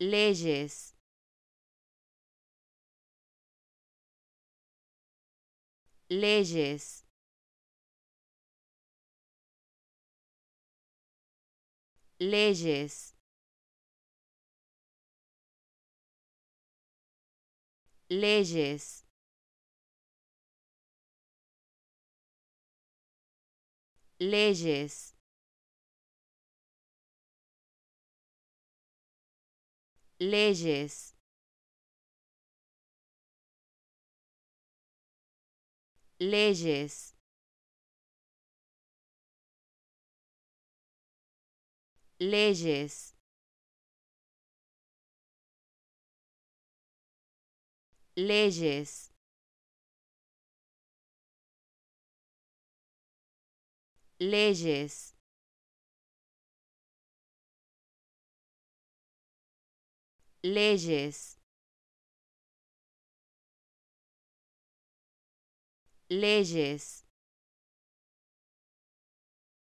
leyes. Leyes. Leyes. Leyes. Leyes. leyes. Leyes. Leyes. Leyes. leyes leyes, leyes